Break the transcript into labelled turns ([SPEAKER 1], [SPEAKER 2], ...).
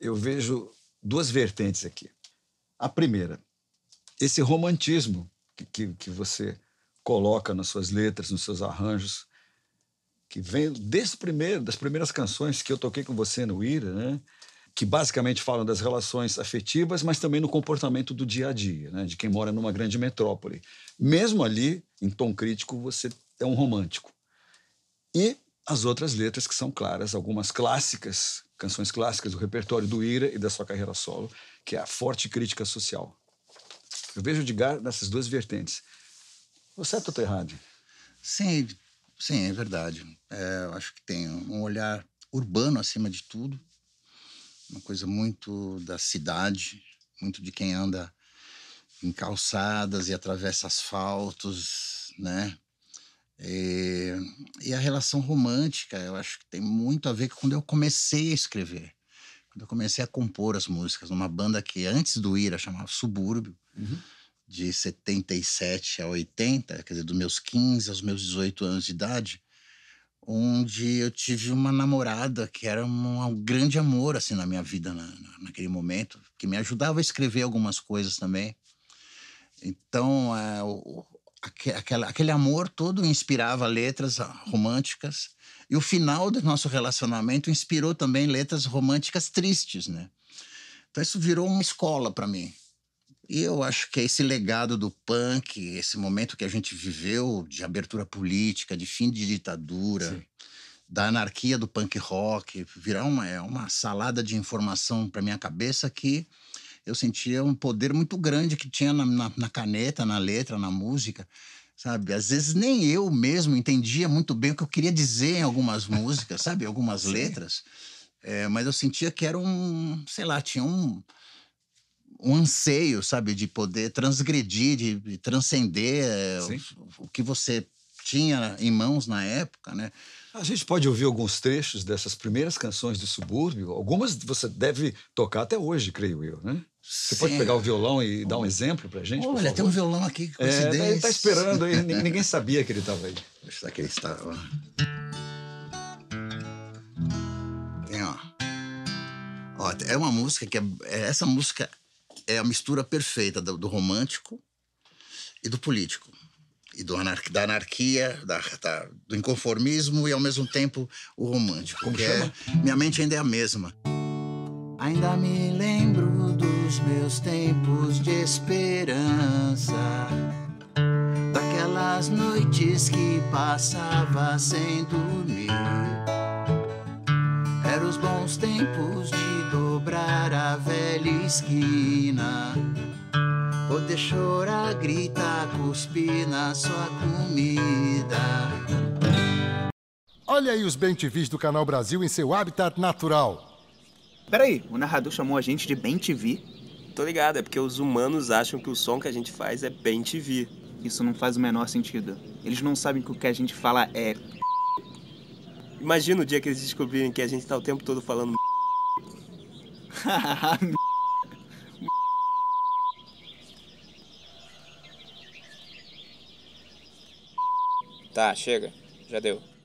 [SPEAKER 1] eu vejo duas vertentes aqui. A primeira, esse romantismo que, que, que você coloca nas suas letras, nos seus arranjos, que vem desde primeiro, das primeiras canções que eu toquei com você no Ira, né? que basicamente falam das relações afetivas, mas também no comportamento do dia a dia, né? de quem mora numa grande metrópole. Mesmo ali, em tom crítico, você é um romântico. E as outras letras que são claras, algumas clássicas, canções clássicas, o repertório do Ira e da sua carreira solo, que é a forte crítica social. Eu vejo o Edgar nessas duas vertentes. Você está é errado? Sim, sim,
[SPEAKER 2] é verdade. É, eu acho que tem um olhar urbano acima de tudo, uma coisa muito da cidade, muito de quem anda em calçadas e atravessa asfaltos, né? E, eh, e a relação romântica, eu acho que tem muito a ver com quando eu comecei a escrever. Quando eu comecei a compor as músicas, numa banda que antes do Ira chamava Subúrbio, uhum. de 77 a 80, quer dizer, dos meus 15 aos meus 18 anos de idade, onde eu tive uma namorada que era um, um grande amor assim na minha vida na, na, naquele momento, que me ajudava a escrever algumas coisas também. Então, é, aquela, aquele amor todo inspirava letras românticas. E o final do nosso relacionamento inspirou também letras românticas tristes, né? Então isso virou uma escola para mim. E eu acho que é esse legado do punk, esse momento que a gente viveu de abertura política, de fim de ditadura, Sim. da anarquia do punk rock, virar uma, é uma salada de informação para minha cabeça que eu sentia um poder muito grande que tinha na, na, na caneta, na letra, na música sabe? Às vezes nem eu mesmo entendia muito bem o que eu queria dizer em algumas músicas, sabe? Algumas letras. É, mas eu sentia que era um, sei lá, tinha um, um anseio, sabe? De poder transgredir, de, de transcender eh, o, o, que você tinha em mãos na
[SPEAKER 1] época, né? A gente pode ouvir alguns trechos dessas primeiras canções de subúrbio. Algumas você deve tocar até hoje, creio eu, né? Você Sim. pode pegar o violão e dar um exemplo pra gente? Olha, tem
[SPEAKER 2] um violão aqui, que coincidência. É, ele tá, tá esperando aí, ninguém
[SPEAKER 1] sabia que ele estava aí. Será que ele estava? Tá, tem, ó.
[SPEAKER 2] ó. É uma música que é, é, Essa música é a mistura perfeita do, do romântico e do político. E do anar da anarquia, da, da, do inconformismo e, ao mesmo tempo, o romântico. Como é chama? É, minha mente ainda é a mesma. Ainda me lembro os meus tempos de esperança. Daquelas noites que passava sem dormir. Eram os bons tempos de dobrar a velha esquina. Poder chorar, gritar, cuspir na sua comida. Olha aí os bentivis do canal Brasil em seu habitat natural. Peraí, o narrador chamou a gente de bem Tô ligado, é porque os humanos acham que o som que a gente faz é bem vi. Isso não faz o menor sentido. Eles não sabem que o que a gente fala é. Imagina o dia que eles descobrirem que a gente tá o tempo todo falando.
[SPEAKER 1] tá, chega. Já deu.